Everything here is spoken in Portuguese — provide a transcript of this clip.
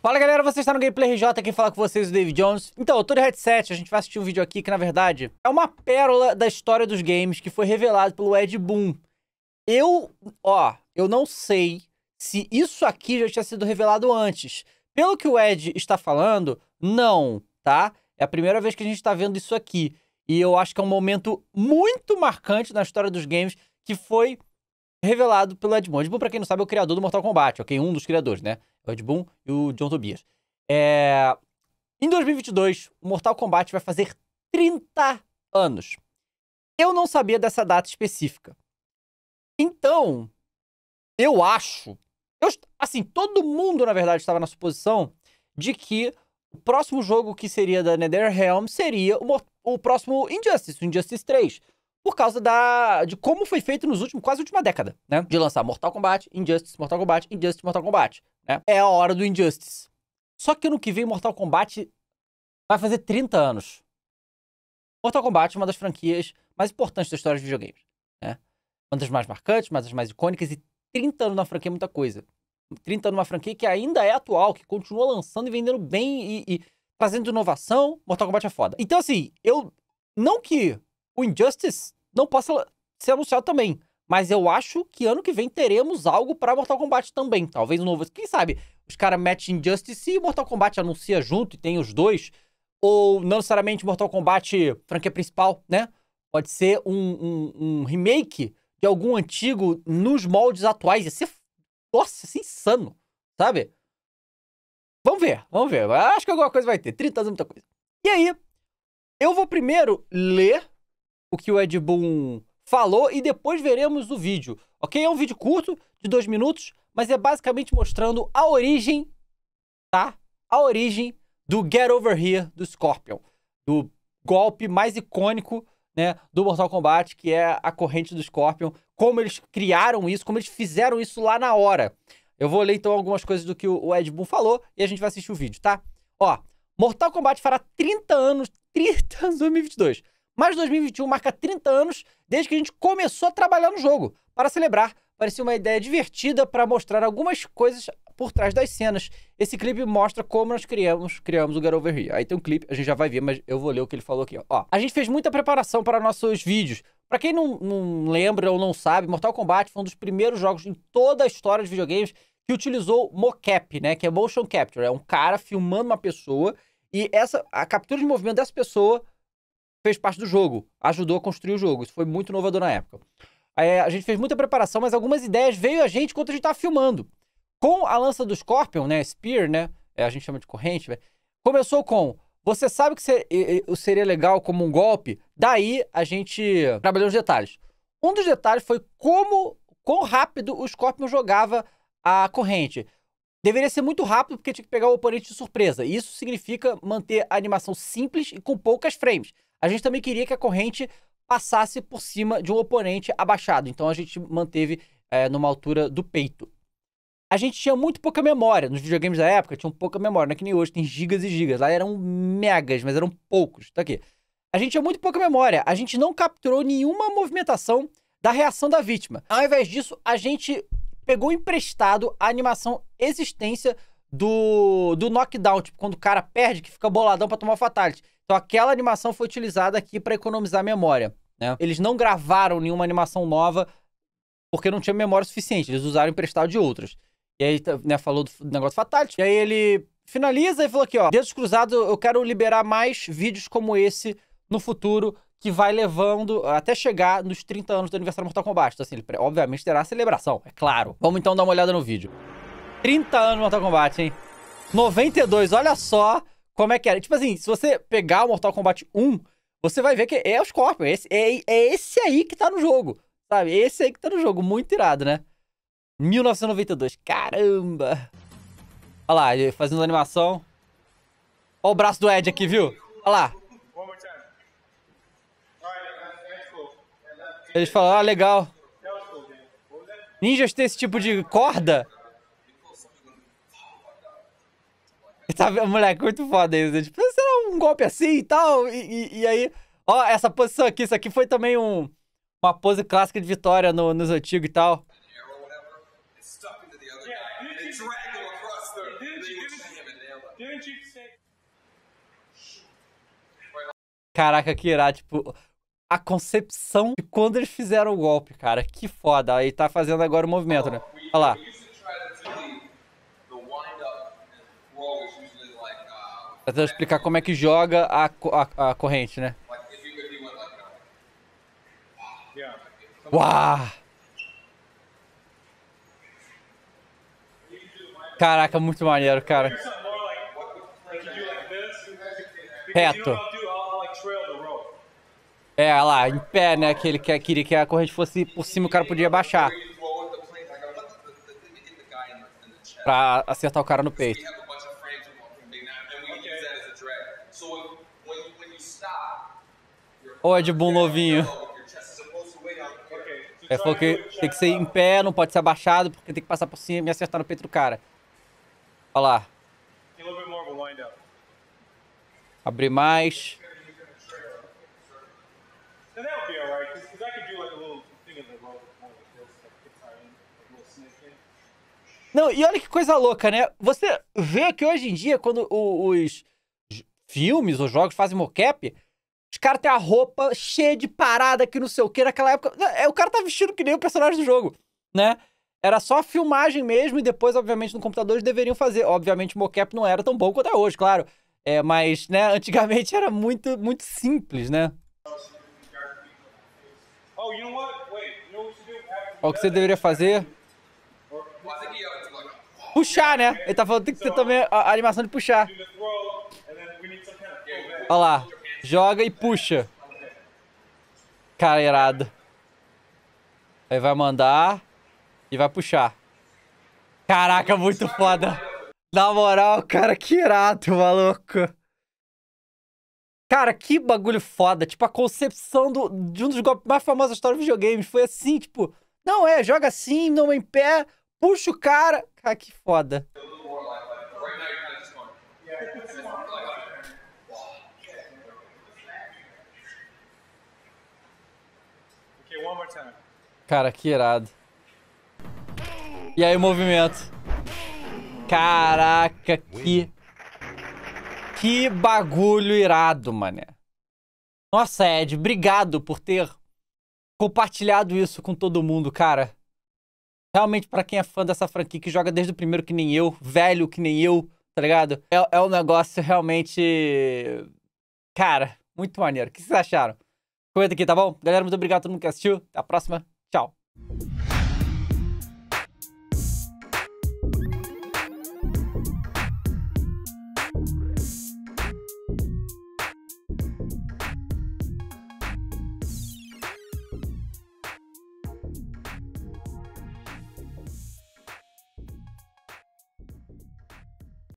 Fala galera, você está no Gameplay RJ, aqui fala com vocês o David Jones. Então, eu tô de headset, a gente vai assistir um vídeo aqui que na verdade é uma pérola da história dos games que foi revelado pelo Ed Boon. Eu, ó, eu não sei se isso aqui já tinha sido revelado antes. Pelo que o Ed está falando, não, tá? É a primeira vez que a gente está vendo isso aqui. E eu acho que é um momento muito marcante na história dos games, que foi revelado pelo Ed Boon. Ed Boon, pra quem não sabe, é o criador do Mortal Kombat, ok? Um dos criadores, né? O Ed Boon e o John Tobias. É... Em 2022, o Mortal Kombat vai fazer 30 anos. Eu não sabia dessa data específica. Então, eu acho. Eu, assim, todo mundo, na verdade, estava na suposição de que o próximo jogo que seria da NetherRealm seria o, o próximo Injustice, o Injustice 3 por causa da de como foi feito nos últimos quase última década, né? De lançar Mortal Kombat, Injustice, Mortal Kombat, Injustice, Mortal Kombat, né? É a hora do Injustice. Só que ano que vem Mortal Kombat vai fazer 30 anos. Mortal Kombat é uma das franquias mais importantes da história de videogames, né? Uma das mais marcantes, uma das mais icônicas e 30 anos na franquia é muita coisa. 30 anos numa franquia que ainda é atual, que continua lançando e vendendo bem e, e trazendo inovação. Mortal Kombat é foda. Então assim, eu não que o Injustice não possa ser anunciado também. Mas eu acho que ano que vem teremos algo para Mortal Kombat também. Talvez um novo. Quem sabe? Os caras metem Injustice e Mortal Kombat anuncia junto e tem os dois. Ou não necessariamente Mortal Kombat franquia principal, né? Pode ser um, um, um remake de algum antigo nos moldes atuais. Ia ser. Nossa, ia ser é insano, sabe? Vamos ver, vamos ver. Acho que alguma coisa vai ter. 30 anos é muita coisa. E aí, eu vou primeiro ler o que o Ed Boon falou e depois veremos o vídeo, ok? É um vídeo curto, de dois minutos, mas é basicamente mostrando a origem, tá? A origem do Get Over Here do Scorpion, do golpe mais icônico, né, do Mortal Kombat, que é a corrente do Scorpion, como eles criaram isso, como eles fizeram isso lá na hora. Eu vou ler então algumas coisas do que o Ed Boon falou e a gente vai assistir o vídeo, tá? Ó, Mortal Kombat fará 30 anos, 30 anos 2022. Mas 2021 marca 30 anos desde que a gente começou a trabalhar no jogo. Para celebrar, parecia uma ideia divertida para mostrar algumas coisas por trás das cenas. Esse clipe mostra como nós criamos, criamos o Get Over Here. Aí tem um clipe, a gente já vai ver, mas eu vou ler o que ele falou aqui. Ó, a gente fez muita preparação para nossos vídeos. Para quem não, não lembra ou não sabe, Mortal Kombat foi um dos primeiros jogos em toda a história de videogames que utilizou mocap, né? Que é motion capture. É um cara filmando uma pessoa e essa a captura de movimento dessa pessoa fez parte do jogo, ajudou a construir o jogo. Isso foi muito inovador na época. É, a gente fez muita preparação, mas algumas ideias veio a gente quando a gente estava filmando. Com a lança do Scorpion, né? Spear, né? É, a gente chama de corrente, né, Começou com. Você sabe que seria legal como um golpe? Daí a gente trabalhou os detalhes. Um dos detalhes foi como, quão rápido o Scorpion jogava a corrente. Deveria ser muito rápido porque tinha que pegar o oponente de surpresa. Isso significa manter a animação simples e com poucas frames a gente também queria que a corrente passasse por cima de um oponente abaixado. Então a gente manteve é, numa altura do peito. A gente tinha muito pouca memória. Nos videogames da época tinha pouca memória. Não é que nem hoje, tem gigas e gigas. Lá eram megas, mas eram poucos. Tá aqui. A gente tinha muito pouca memória. A gente não capturou nenhuma movimentação da reação da vítima. Ao invés disso, a gente pegou emprestado a animação existência do, do knockdown. Tipo, quando o cara perde, que fica boladão pra tomar fatality. Então aquela animação foi utilizada aqui para economizar memória. Né? Eles não gravaram nenhuma animação nova porque não tinha memória suficiente. Eles usaram emprestado de outras. E aí, né, falou do negócio fatality. E aí ele finaliza e falou aqui, ó, dedos cruzados, eu quero liberar mais vídeos como esse no futuro que vai levando até chegar nos 30 anos do aniversário do Mortal Kombat. Então, assim, ele, obviamente terá a celebração, é claro. Vamos então dar uma olhada no vídeo. 30 anos do Mortal Kombat, hein? 92, olha só como é que era. Tipo assim, se você pegar o Mortal Kombat 1, você vai ver que é o Scorpion. É esse, é, é esse aí que tá no jogo, sabe? É esse aí que tá no jogo. Muito irado, né? 1992. Caramba! Olha lá, fazendo animação. Olha o braço do Ed aqui, viu? Olha lá. Eles falam, ah, legal. Ninjas têm esse tipo de corda? sabe? Moleque, é muito foda isso. Né? Tipo, será um golpe assim e tal? E, e, e, aí, ó, essa posição aqui, isso aqui foi também um, uma pose clássica de vitória no, nos antigos e tal. Caraca, que irá, tipo, a concepção de quando eles fizeram o golpe, cara. Que foda. Aí tá fazendo agora o movimento, né? Olha lá. Tentando explicar como é que joga a, a, a corrente, né? Uau! Caraca, muito maneiro, cara. Reto. É, lá, em pé, né? Que ele quer, queria que a corrente fosse por cima, o cara podia baixar. Pra acertar o cara no peito. Ou é de bom novinho? porque é, tem que ser em pé, não pode ser abaixado, porque tem que passar por cima e acertar no peito do cara. Olha lá. Abrir mais. Não, e olha que coisa louca, né? Você vê que hoje em dia, quando os filmes os jogos fazem mocap, os caras têm a roupa cheia de parada que não sei o que. Naquela época. Né, é, o cara tá vestido que nem o personagem do jogo, né? Era só filmagem mesmo, e depois, obviamente, no computador eles deveriam fazer. Obviamente, o mocap não era tão bom quanto é hoje, claro. É, mas, né, antigamente era muito, muito simples, né? Ó, oh, o que você deveria fazer? Puxar, né? Ele tá falando que tem que ter também a animação de puxar. Olha lá. Joga e puxa. Cara, irado. Aí vai mandar e vai puxar. Caraca, muito foda. Na moral, cara, que irado, maluco. Cara, que bagulho foda. Tipo, a concepção do, de um dos golpes mais famosos da história do videogame foi assim, tipo... Não é, joga assim, não em pé, puxa o cara. Cara, que foda. Cara, que irado. E aí o movimento. Caraca, que... Que bagulho irado, mané. Nossa, Ed, obrigado por ter compartilhado isso com todo mundo, cara. Realmente, para quem é fã dessa franquia, que joga desde o primeiro que nem eu, velho que nem eu, tá ligado? É, é um negócio realmente... Cara, muito maneiro. O que vocês acharam? comenta aqui, tá bom? Galera, muito obrigado a todo mundo que assistiu. Até a próxima. Tchau.